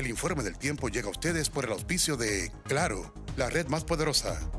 El informe del tiempo llega a ustedes por el auspicio de Claro, la red más poderosa.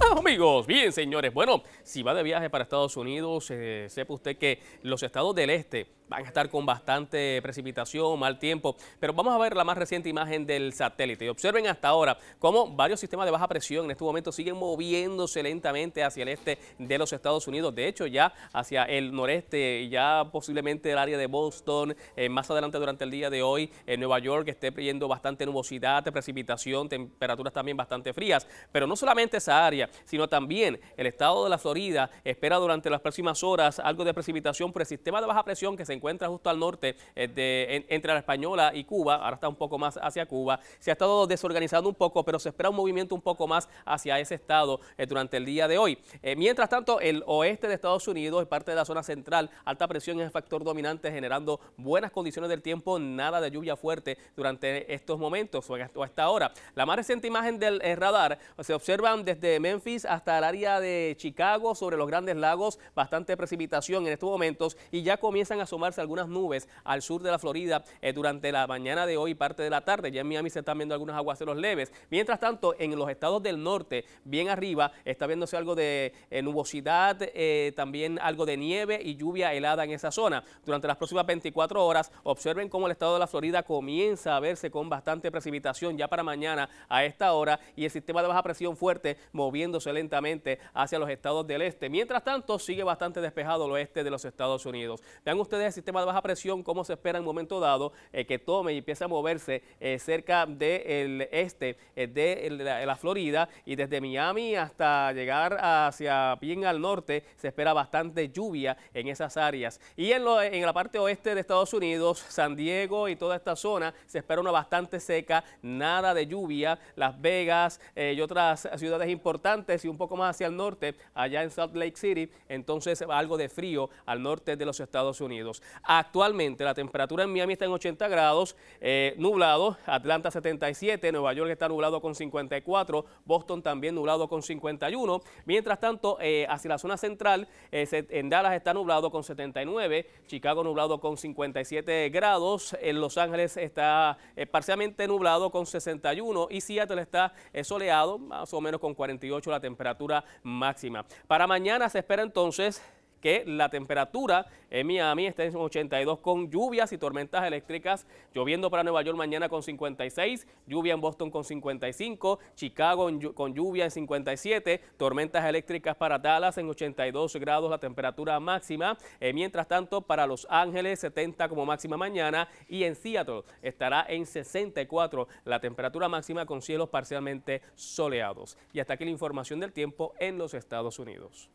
Ah, amigos, bien señores, bueno, si va de viaje para Estados Unidos, eh, sepa usted que los estados del este van a estar con bastante precipitación, mal tiempo, pero vamos a ver la más reciente imagen del satélite. Y observen hasta ahora cómo varios sistemas de baja presión en este momento siguen moviéndose lentamente hacia el este de los Estados Unidos. De hecho, ya hacia el noreste, ya posiblemente el área de Boston, eh, más adelante durante el día de hoy, en Nueva York esté pidiendo bastante nubosidad, precipitación, temperaturas también bastante frías. Pero no solamente esa área, sino también el estado de la Florida espera durante las próximas horas algo de precipitación por el sistema de baja presión que se encuentra justo al norte eh, entre la Española y Cuba, ahora está un poco más hacia Cuba. Se ha estado desorganizando un poco, pero se espera un movimiento un poco más hacia ese estado eh, durante el día de hoy. Eh, mientras tanto, el oeste de Estados Unidos es parte de la zona central, alta presión es el factor dominante generando buenas condiciones del tiempo, nada de lluvia fuerte durante estos momentos o hasta ahora. La más reciente imagen del radar se observan desde Memphis hasta el área de Chicago sobre los grandes lagos, bastante precipitación en estos momentos y ya comienzan a sumar algunas nubes al sur de la Florida eh, durante la mañana de hoy y parte de la tarde. Ya en Miami se están viendo algunos aguaceros leves. Mientras tanto, en los estados del norte, bien arriba, está viéndose algo de eh, nubosidad, eh, también algo de nieve y lluvia helada en esa zona. Durante las próximas 24 horas, observen cómo el estado de la Florida comienza a verse con bastante precipitación ya para mañana a esta hora y el sistema de baja presión fuerte moviéndose lentamente hacia los estados del este. Mientras tanto, sigue bastante despejado el oeste de los Estados Unidos. Vean ustedes sistema de baja presión, como se espera en un momento dado eh, que tome y empiece a moverse eh, cerca del este eh, de la, Florida y desde Miami hasta llegar hacia bien al norte se espera bastante lluvia en esas áreas. Y en, en la parte oeste de Estados Unidos, San Diego y toda esta zona se espera una bastante seca, nada de lluvia. Las Vegas y otras ciudades importantes y un poco más hacia el norte, allá en Salt Lake City, entonces algo de frío al norte de los Estados Unidos. Actualmente la temperatura en Miami está en 80 grados, eh, nublado, Atlanta 77, Nueva York está nublado con 54, Boston también nublado con 51. Mientras tanto, eh, hacia la zona central, eh, en Dallas está nublado con 79, Chicago nublado con 57 grados, en Los Ángeles está parcialmente nublado con 61 y Seattle está soleado, más o menos con 48 la temperatura máxima. Para mañana se espera entonces que la temperatura en Miami está en 82 con lluvias y tormentas eléctricas, lloviendo para Nueva York mañana con 56, lluvia en Boston con 55, Chicago con lluvia en 57, tormentas eléctricas para Dallas en 82 grados la temperatura máxima, eh, mientras tanto para Los Ángeles 70 como máxima mañana y en Seattle estará en 64 la temperatura máxima con cielos parcialmente soleados. Y hasta aquí la información del tiempo en los Estados Unidos.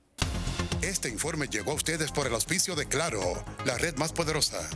Este informe llegó a ustedes por el auspicio de Claro, la red más poderosa.